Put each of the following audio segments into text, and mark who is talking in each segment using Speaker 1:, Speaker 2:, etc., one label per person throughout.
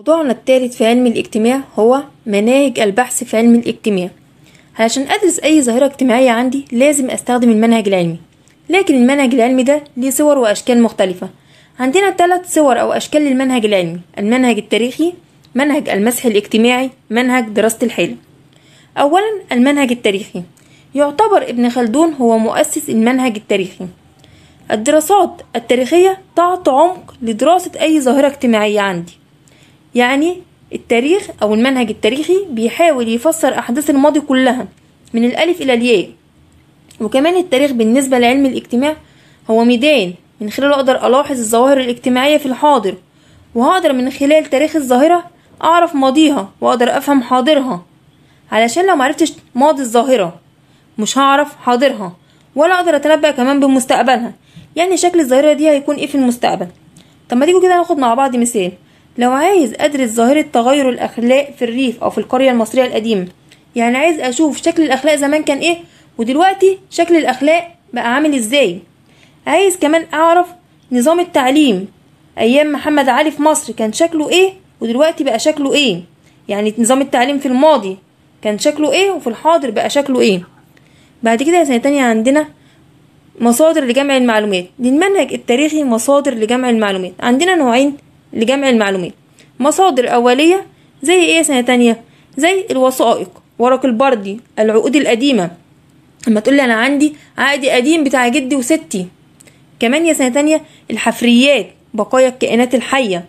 Speaker 1: موضوعنا الثالث في علم الاجتماع هو مناهج البحث في علم الاجتماع علشان أدرس أي ظاهرة اجتماعية عندي لازم أستخدم المنهج العلمي لكن المنهج العلمي ده ليه صور وأشكال مختلفة عندنا ثلاث صور أو أشكال للمنهج العلمي المنهج التاريخي منهج المسح الاجتماعي منهج دراسة الحالة أولا المنهج التاريخي يعتبر ابن خلدون هو مؤسس المنهج التاريخي الدراسات التاريخية تعطي عمق لدراسة أي ظاهرة اجتماعية عندي يعني التاريخ أو المنهج التاريخي بيحاول يفسر أحداث الماضي كلها من الألف إلى الياء وكمان التاريخ بالنسبة لعلم الاجتماع هو ميدان من خلاله أقدر ألاحظ الظواهر الاجتماعية في الحاضر وهقدر من خلال تاريخ الظاهرة أعرف ماضيها وأقدر أفهم حاضرها علشان لو معرفتش ماضي الظاهرة مش هعرف حاضرها ولا أقدر أتنبأ كمان بمستقبلها يعني شكل الظاهرة دي هيكون إيه في المستقبل طب ما تيجوا كده ناخد مع بعض مثال لو عايز أدرس ظاهرة تغير الأخلاق في الريف أو في القرية المصرية القديمة يعني عايز أشوف شكل الأخلاق زمان كان إيه ودلوقتي شكل الأخلاق بقى عامل إزاي عايز كمان أعرف نظام التعليم أيام محمد علي في مصر كان شكله إيه ودلوقتي بقى شكله إيه يعني نظام التعليم في الماضي كان شكله إيه وفي الحاضر بقى شكله إيه بعد كده سنة تانية عندنا مصادر لجمع المعلومات للمنهج التاريخي مصادر لجمع المعلومات عندنا نوعين لجمع المعلومات مصادر أولية زي إيه يا سنة تانية زي الوثائق ورق البردي العقود القديمة لما تقول لي أنا عندي عقد قديم بتاع جدي وستي كمان يا سنة تانية الحفريات بقايا الكائنات الحية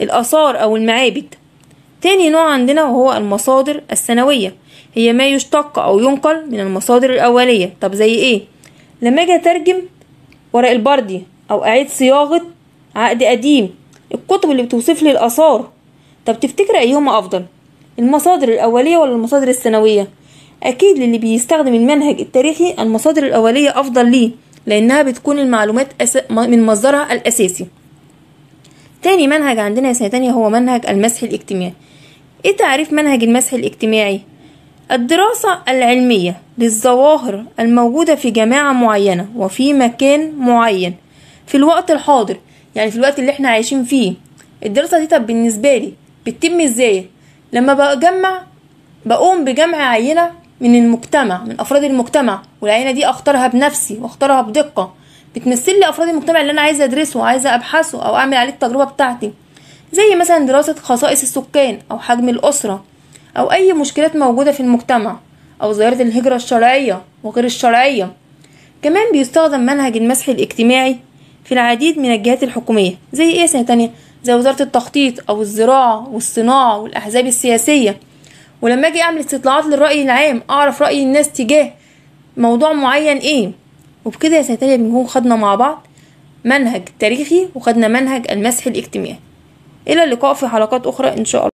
Speaker 1: الآثار أو المعابد تاني نوع عندنا وهو المصادر السنوية هي ما يشتق أو ينقل من المصادر الأولية طب زي إيه؟ لما أجي أترجم ورق البردي أو أعيد صياغة عقد قديم الكتب اللي بتوصف لي الآثار طب تفتكر أيهما أفضل المصادر الأولية ولا المصادر الثانوية أكيد للي بيستخدم المنهج التاريخي المصادر الأولية أفضل ليه لأنها بتكون المعلومات من مصدرها الأساسي تاني منهج عندنا يا سنة تانية هو منهج المسح الاجتماعي ايه تعريف منهج المسح الاجتماعي؟ الدراسة العلمية للظواهر الموجودة في جماعة معينة وفي مكان معين في الوقت الحاضر يعني في الوقت اللي احنا عايشين فيه الدراسة دي طب بالنسبة لي بتتم ازاي لما بجمع بقوم بجمع عينة من المجتمع من أفراد المجتمع والعينة دي أختارها بنفسي وأختارها بدقة بتمثل لي أفراد المجتمع اللي أنا عايزة أدرسه وعايزة أبحثه أو أعمل عليه التجربة بتاعتي زي مثلا دراسة خصائص السكان أو حجم الأسرة أو أي مشكلات موجودة في المجتمع أو ظاهرة الهجرة الشرعية وغير الشرعية كمان بيستخدم منهج المسح الاجتماعي في العديد من الجهات الحكومية زي ايه سنة تانية زي وزارة التخطيط او الزراعة والصناعة والاحزاب السياسية ولما اجي اعمل استطلاعات للرأي العام اعرف رأي الناس تجاه موضوع معين ايه وبكده يا سنة تانية بنكون خدنا مع بعض منهج تاريخي وخدنا منهج المسح الاجتماعي الى اللقاء في حلقات اخرى ان شاء الله